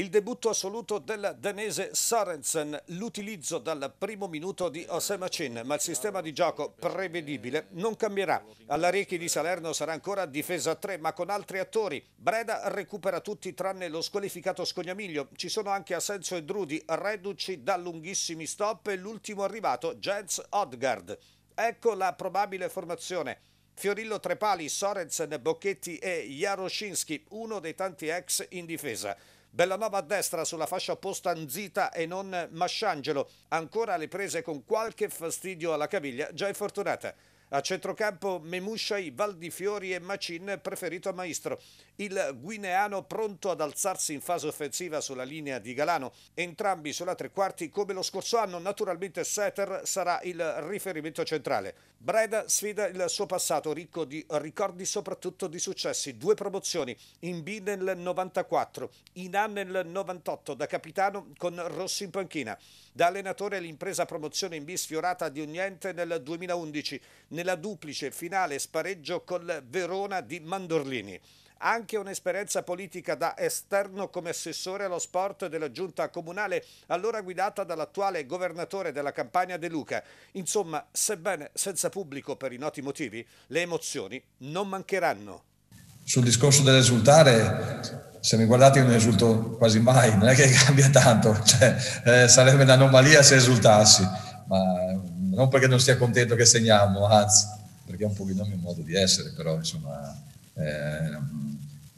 Il debutto assoluto del danese Sorensen, l'utilizzo dal primo minuto di Chin, ma il sistema di gioco prevedibile non cambierà. Alla Rechi di Salerno sarà ancora difesa 3, ma con altri attori. Breda recupera tutti tranne lo squalificato Scognamiglio. Ci sono anche Asenzo e Drudi, reduci da lunghissimi stop e l'ultimo arrivato, Jens Odgard. Ecco la probabile formazione. Fiorillo Trepali, Sorensen, Bocchetti e Jaroscinski, uno dei tanti ex in difesa. Bellanova a destra sulla fascia opposta Nzita e non Masciangelo. Ancora le prese con qualche fastidio alla caviglia, già infortunata. A centrocampo Memushai, Valdifiori e Macin preferito a Maestro. Il guineano pronto ad alzarsi in fase offensiva sulla linea di Galano, entrambi sulla tre quarti come lo scorso anno, naturalmente Setter sarà il riferimento centrale. Breda sfida il suo passato ricco di ricordi soprattutto di successi, due promozioni, in B nel 94, in A nel 98 da capitano con Rossi in panchina, da allenatore l'impresa promozione in B sfiorata di un niente nel 2011, nella duplice finale spareggio col Verona di Mandorlini anche un'esperienza politica da esterno come assessore allo sport della giunta comunale, allora guidata dall'attuale governatore della campagna De Luca. Insomma, sebbene senza pubblico per i noti motivi, le emozioni non mancheranno. Sul discorso dell'esultare, se mi guardate io non esulto quasi mai, non è che cambia tanto, cioè, eh, sarebbe un'anomalia se esultassi, ma non perché non sia contento che segniamo, anzi, perché è un pochino il mio modo di essere, però insomma, eh,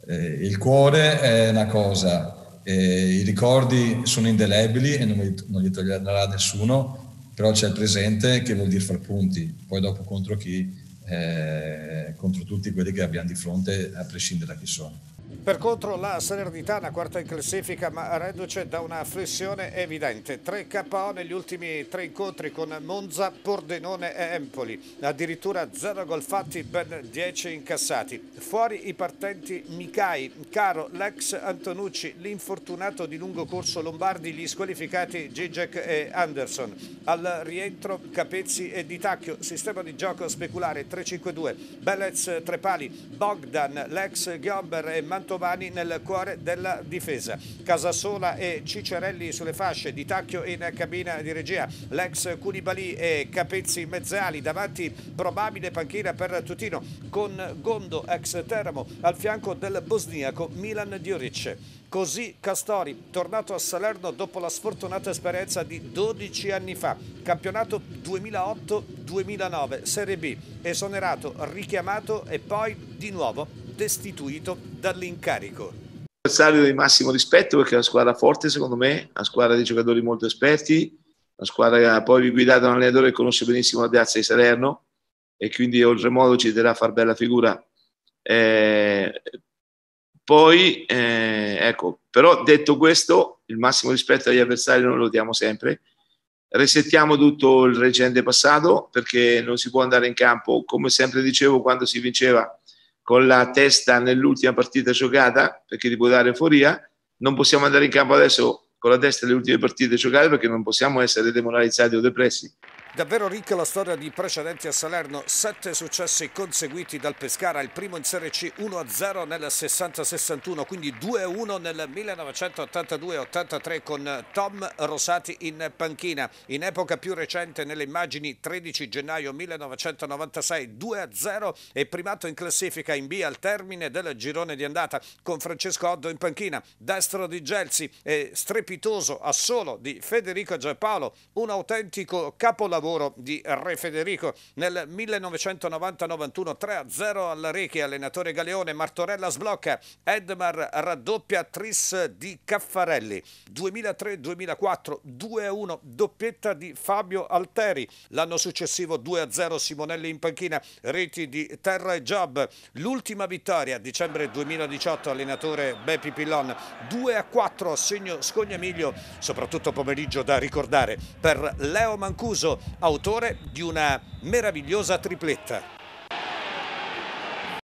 eh, il cuore è una cosa, eh, i ricordi sono indelebili e non li, non li toglierà nessuno, però c'è il presente che vuol dire far punti, poi dopo contro chi, eh, contro tutti quelli che abbiamo di fronte, a prescindere da chi sono. Per contro la Salernitana, quarta in classifica, ma reduce da una flessione evidente. 3 KO negli ultimi tre incontri con Monza, Pordenone e Empoli. Addirittura 0 gol fatti, ben 10 incassati. Fuori i partenti Micai, Caro, l'ex Antonucci, l'infortunato di lungo corso Lombardi, gli squalificati Gigek e Anderson. Al rientro Capezzi e Ditacchio, sistema di gioco speculare 3-5-2. Bellez, Trepali, Bogdan, l'ex Giomber e Mantovani Mantovani nel cuore della difesa. Casasola e Cicerelli sulle fasce, Di Tacchio in cabina di regia, l'ex Culibali e Capezzi Mezzali, davanti probabile panchina per Tutino con Gondo ex Teramo al fianco del bosniaco Milan Dioric. Così Castori, tornato a Salerno dopo la sfortunata esperienza di 12 anni fa, campionato 2008 2009 Serie B, esonerato, richiamato e poi di nuovo destituito dall'incarico. Un avversario di massimo rispetto perché è una squadra forte secondo me, una squadra di giocatori molto esperti, una squadra poi guidata da un allenatore che conosce benissimo la piazza di Salerno e quindi oltremodo ci darà a far bella figura. Eh, poi, eh, ecco, però detto questo, il massimo rispetto agli avversari noi lo diamo sempre Resettiamo tutto il recente passato perché non si può andare in campo, come sempre dicevo, quando si vinceva con la testa nell'ultima partita giocata perché ti può dare euforia. Non possiamo andare in campo adesso con la testa nelle ultime partite giocate perché non possiamo essere demoralizzati o depressi. Davvero ricca la storia di precedenti a Salerno, sette successi conseguiti dal Pescara, il primo in Serie C 1-0 nel 60-61, quindi 2-1 nel 1982-83 con Tom Rosati in panchina. In epoca più recente, nelle immagini 13 gennaio 1996, 2-0 e primato in classifica in B al termine del girone di andata con Francesco Oddo in panchina, destro di Gelsi e strepitoso a solo di Federico Giappalo, un autentico capolavoro lavoro di Re Federico. Nel 1990-91 3-0 al Rechi, allenatore Galeone, Martorella sblocca, Edmar raddoppia Tris di Caffarelli. 2003-2004 2-1 doppietta di Fabio Alteri. L'anno successivo 2-0 Simonelli in panchina, reti di Terra e Job. L'ultima vittoria dicembre 2018 allenatore Beppi Pillon. 2-4 segno Scognamiglio, soprattutto pomeriggio da ricordare per Leo Mancuso autore di una meravigliosa tripletta.